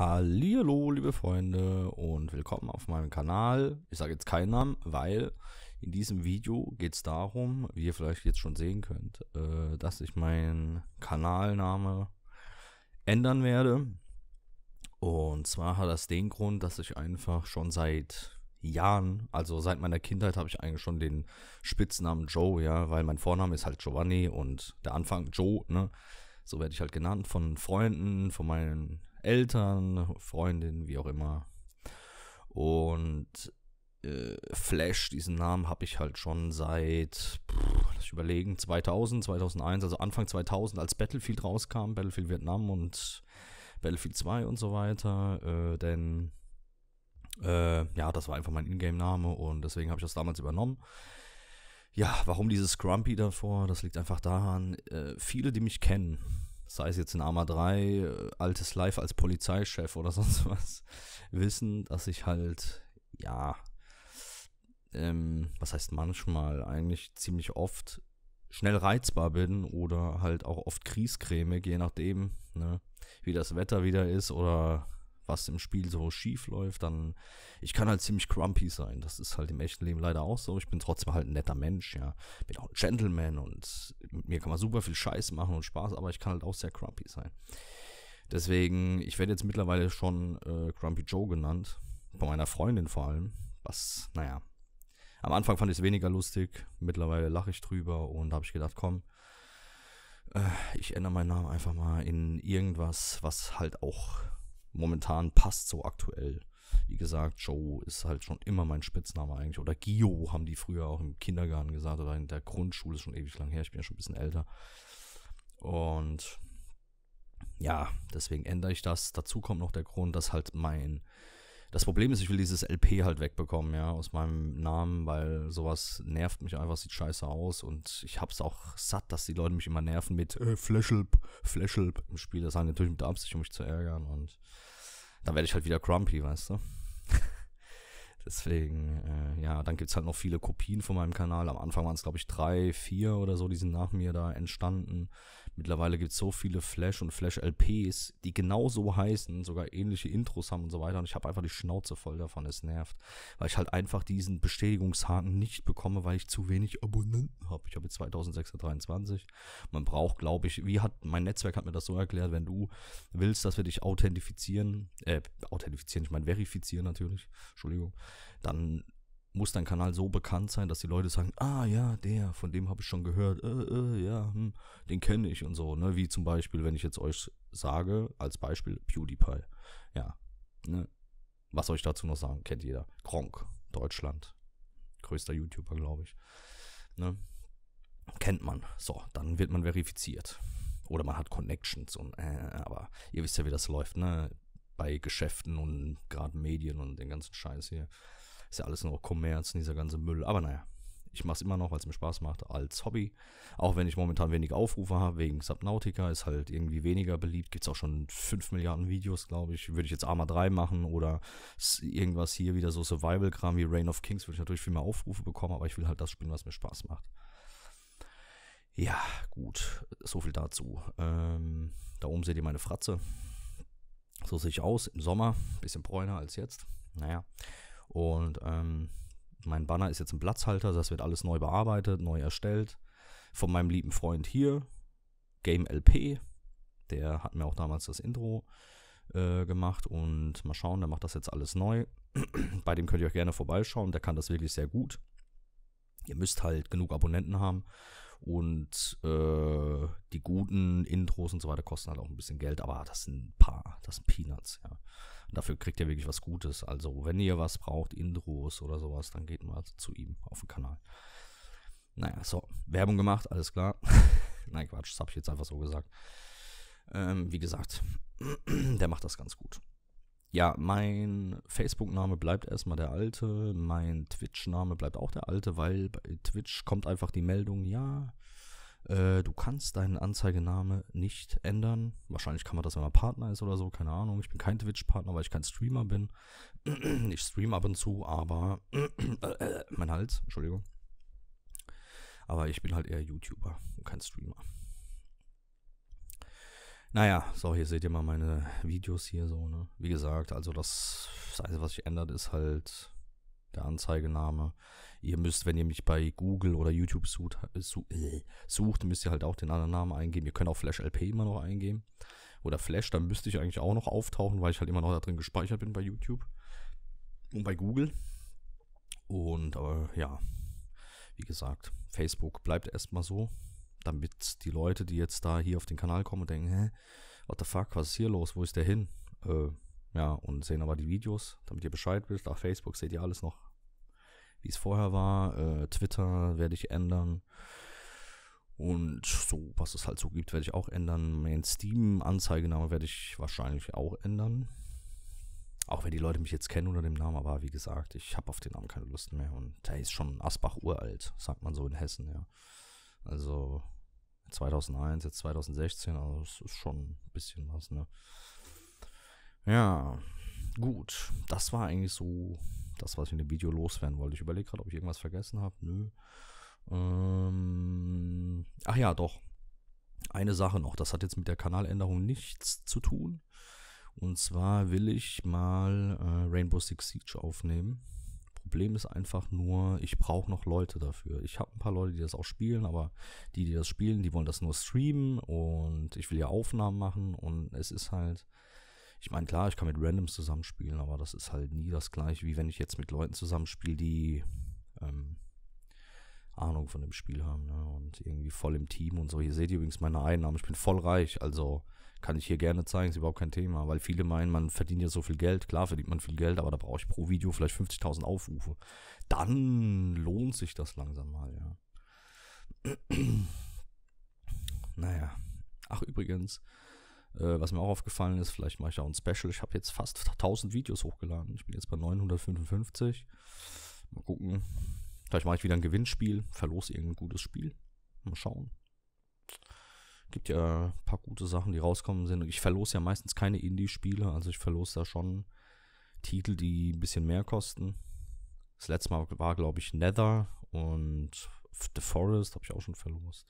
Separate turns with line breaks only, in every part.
Hallo, liebe Freunde und willkommen auf meinem Kanal. Ich sage jetzt keinen Namen, weil in diesem Video geht es darum, wie ihr vielleicht jetzt schon sehen könnt, äh, dass ich meinen Kanalname ändern werde. Und zwar hat das den Grund, dass ich einfach schon seit Jahren, also seit meiner Kindheit habe ich eigentlich schon den Spitznamen Joe, ja, weil mein Vorname ist halt Giovanni und der Anfang Joe, ne? So werde ich halt genannt von Freunden, von meinen Eltern, Freundin, wie auch immer. Und äh, Flash, diesen Namen habe ich halt schon seit, pff, lass ich überlegen, 2000, 2001, also Anfang 2000, als Battlefield rauskam, Battlefield Vietnam und Battlefield 2 und so weiter. Äh, denn äh, ja, das war einfach mein Ingame-Name und deswegen habe ich das damals übernommen. Ja, warum dieses Grumpy davor? Das liegt einfach daran, äh, viele, die mich kennen, sei es jetzt in Arma 3, äh, altes Life als Polizeichef oder sonst was, wissen, dass ich halt, ja, ähm, was heißt manchmal, eigentlich ziemlich oft schnell reizbar bin oder halt auch oft kriescremig, je nachdem, ne, wie das Wetter wieder ist oder was im Spiel so schief läuft, dann ich kann halt ziemlich grumpy sein. Das ist halt im echten Leben leider auch so. Ich bin trotzdem halt ein netter Mensch, ja. Bin auch ein Gentleman und mit mir kann man super viel Scheiß machen und Spaß, aber ich kann halt auch sehr grumpy sein. Deswegen, ich werde jetzt mittlerweile schon äh, Grumpy Joe genannt, von meiner Freundin vor allem, was, naja, am Anfang fand ich es weniger lustig, mittlerweile lache ich drüber und habe ich gedacht, komm, äh, ich ändere meinen Namen einfach mal in irgendwas, was halt auch momentan passt, so aktuell. Wie gesagt, Joe ist halt schon immer mein Spitzname eigentlich. Oder Gio haben die früher auch im Kindergarten gesagt oder in der Grundschule ist schon ewig lang her. Ich bin ja schon ein bisschen älter. Und ja, deswegen ändere ich das. Dazu kommt noch der Grund, dass halt mein. Das Problem ist, ich will dieses LP halt wegbekommen, ja, aus meinem Namen, weil sowas nervt mich einfach, sieht scheiße aus und ich hab's auch satt, dass die Leute mich immer nerven mit äh, Flashhelp, Flashhelp im Spiel. Das haben natürlich mit der Absicht, um mich zu ärgern und dann werde ich halt wieder grumpy, weißt du? Deswegen, äh, ja, dann gibt es halt noch viele Kopien von meinem Kanal. Am Anfang waren es, glaube ich, drei, vier oder so, die sind nach mir da entstanden. Mittlerweile gibt es so viele Flash- und Flash-LPs, die genau so heißen, sogar ähnliche Intros haben und so weiter. Und ich habe einfach die Schnauze voll davon, es nervt. Weil ich halt einfach diesen Bestätigungshaken nicht bekomme, weil ich zu wenig Abonnenten habe. Ich habe jetzt 2623. Man braucht, glaube ich, wie hat, mein Netzwerk hat mir das so erklärt, wenn du willst, dass wir dich authentifizieren, äh, authentifizieren, ich meine verifizieren natürlich, Entschuldigung, dann muss dein Kanal so bekannt sein, dass die Leute sagen, ah ja, der, von dem habe ich schon gehört, äh, äh, ja, hm, den kenne ich und so, ne? Wie zum Beispiel, wenn ich jetzt euch sage, als Beispiel PewDiePie. Ja. Ne? Was soll ich dazu noch sagen? Kennt jeder. Gronk, Deutschland. Größter YouTuber, glaube ich. Ne? Kennt man. So, dann wird man verifiziert. Oder man hat Connections und äh, äh aber ihr wisst ja, wie das läuft, ne? bei Geschäften und gerade Medien und den ganzen Scheiß hier. Ist ja alles nur Kommerz und dieser ganze Müll. Aber naja, ich mache es immer noch, weil es mir Spaß macht, als Hobby. Auch wenn ich momentan wenig Aufrufe habe, wegen Subnautica ist halt irgendwie weniger beliebt. Gibt es auch schon 5 Milliarden Videos, glaube ich. Würde ich jetzt Arma 3 machen oder irgendwas hier wieder so Survival-Kram wie Reign of Kings, würde ich natürlich viel mehr Aufrufe bekommen, aber ich will halt das spielen, was mir Spaß macht. Ja, gut, so viel dazu. Ähm, da oben seht ihr meine Fratze. So sehe ich aus im Sommer. Bisschen bräuner als jetzt. Naja. Und ähm, mein Banner ist jetzt ein Platzhalter. Das wird alles neu bearbeitet, neu erstellt. Von meinem lieben Freund hier, Game LP. Der hat mir auch damals das Intro äh, gemacht. Und mal schauen, der macht das jetzt alles neu. Bei dem könnt ihr auch gerne vorbeischauen. Der kann das wirklich sehr gut. Ihr müsst halt genug Abonnenten haben und äh, die guten Intros und so weiter kosten halt auch ein bisschen Geld, aber das sind ein paar, das sind Peanuts, ja. Und dafür kriegt ihr wirklich was Gutes. Also, wenn ihr was braucht, Intros oder sowas, dann geht mal zu ihm auf den Kanal. Naja, so, Werbung gemacht, alles klar. Nein, Quatsch, das habe ich jetzt einfach so gesagt. Ähm, wie gesagt, der macht das ganz gut ja, mein Facebook-Name bleibt erstmal der alte, mein Twitch-Name bleibt auch der alte, weil bei Twitch kommt einfach die Meldung, ja, äh, du kannst deinen Anzeigename nicht ändern. Wahrscheinlich kann man das, wenn man Partner ist oder so, keine Ahnung. Ich bin kein Twitch-Partner, weil ich kein Streamer bin. ich stream ab und zu, aber äh, äh, mein Hals, Entschuldigung. Aber ich bin halt eher YouTuber und kein Streamer. Naja, so, hier seht ihr mal meine Videos hier so, ne? Wie gesagt, also das, das Einzige, was sich ändert, ist halt der Anzeigename. Ihr müsst, wenn ihr mich bei Google oder YouTube sucht, äh, sucht, müsst ihr halt auch den anderen Namen eingeben. Ihr könnt auch Flash LP immer noch eingeben. Oder Flash, dann müsste ich eigentlich auch noch auftauchen, weil ich halt immer noch da drin gespeichert bin bei YouTube und bei Google. Und aber ja, wie gesagt, Facebook bleibt erstmal so damit die Leute, die jetzt da hier auf den Kanal kommen und denken, hä, what the fuck, was ist hier los, wo ist der hin? Äh, ja, und sehen aber die Videos, damit ihr Bescheid wisst. Auf Facebook seht ihr alles noch, wie es vorher war. Äh, Twitter werde ich ändern. Und so, was es halt so gibt, werde ich auch ändern. Mein Steam-Anzeigename werde ich wahrscheinlich auch ändern. Auch wenn die Leute mich jetzt kennen unter dem Namen, aber wie gesagt, ich habe auf den Namen keine Lust mehr. Und der ist schon Asbach uralt, sagt man so in Hessen, ja. Also 2001, jetzt 2016, also das ist schon ein bisschen was, ne? Ja, gut. Das war eigentlich so das, was ich in dem Video loswerden wollte. Ich überlege gerade, ob ich irgendwas vergessen habe. Nö. Ähm, ach ja, doch. Eine Sache noch. Das hat jetzt mit der Kanaländerung nichts zu tun. Und zwar will ich mal äh, Rainbow Six Siege aufnehmen. Problem ist einfach nur, ich brauche noch Leute dafür. Ich habe ein paar Leute, die das auch spielen, aber die, die das spielen, die wollen das nur streamen und ich will ja Aufnahmen machen und es ist halt, ich meine, klar, ich kann mit Randoms zusammenspielen, aber das ist halt nie das gleiche, wie wenn ich jetzt mit Leuten zusammenspiele, die ähm, Ahnung von dem Spiel haben ne? und irgendwie voll im Team und so. Hier seht ihr übrigens meine Einnahmen, ich bin voll reich, also kann ich hier gerne zeigen, ist überhaupt kein Thema, weil viele meinen, man verdient ja so viel Geld. Klar verdient man viel Geld, aber da brauche ich pro Video vielleicht 50.000 Aufrufe. Dann lohnt sich das langsam mal, ja. naja. Ach, übrigens, äh, was mir auch aufgefallen ist, vielleicht mache ich auch ein Special. Ich habe jetzt fast 1000 Videos hochgeladen. Ich bin jetzt bei 955. Mal gucken. Vielleicht mache ich wieder ein Gewinnspiel, verlose irgendein gutes Spiel. Mal schauen gibt ja ein paar gute Sachen, die rauskommen sind. Ich verlose ja meistens keine Indie-Spiele, also ich verlose da schon Titel, die ein bisschen mehr kosten. Das letzte Mal war, glaube ich, Nether und The Forest habe ich auch schon verlost.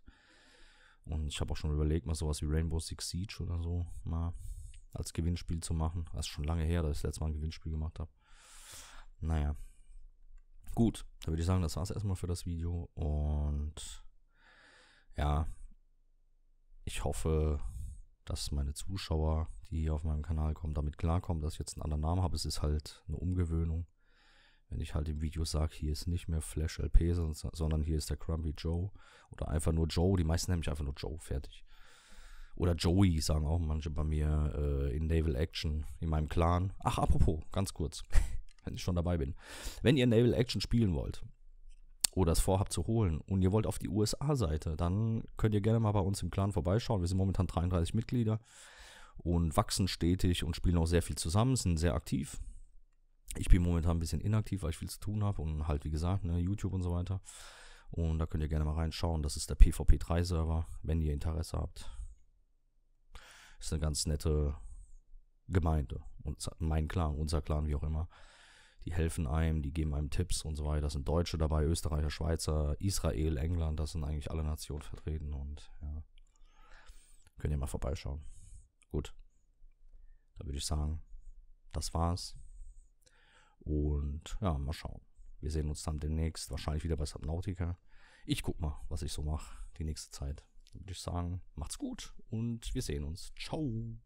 Und ich habe auch schon überlegt, mal sowas wie Rainbow Six Siege oder so mal als Gewinnspiel zu machen. Das ist schon lange her, dass ich das letzte Mal ein Gewinnspiel gemacht habe. Naja. Gut, da würde ich sagen, das war es erstmal für das Video. Und ja, ich hoffe, dass meine Zuschauer, die hier auf meinem Kanal kommen, damit klarkommen, dass ich jetzt einen anderen Namen habe. Es ist halt eine Umgewöhnung. Wenn ich halt im Video sage, hier ist nicht mehr Flash LP, sondern hier ist der Crumpy Joe. Oder einfach nur Joe. Die meisten nämlich einfach nur Joe. Fertig. Oder Joey, sagen auch manche bei mir äh, in Naval Action, in meinem Clan. Ach, apropos, ganz kurz, wenn ich schon dabei bin. Wenn ihr Naval Action spielen wollt, oder es vorhabt zu holen und ihr wollt auf die USA-Seite, dann könnt ihr gerne mal bei uns im Clan vorbeischauen. Wir sind momentan 33 Mitglieder und wachsen stetig und spielen auch sehr viel zusammen, sind sehr aktiv. Ich bin momentan ein bisschen inaktiv, weil ich viel zu tun habe und halt, wie gesagt, ne, YouTube und so weiter. Und da könnt ihr gerne mal reinschauen. Das ist der PvP3-Server, wenn ihr Interesse habt. Ist eine ganz nette Gemeinde. Und mein Clan, unser Clan, wie auch immer die helfen einem, die geben einem Tipps und so weiter. Das sind Deutsche dabei, Österreicher, Schweizer, Israel, England, das sind eigentlich alle Nationen vertreten und ja. Könnt ihr mal vorbeischauen. Gut. Da würde ich sagen, das war's. Und ja, mal schauen. Wir sehen uns dann demnächst wahrscheinlich wieder bei Subnautica. Ich guck mal, was ich so mache die nächste Zeit. Dann würde ich sagen, macht's gut und wir sehen uns. Ciao.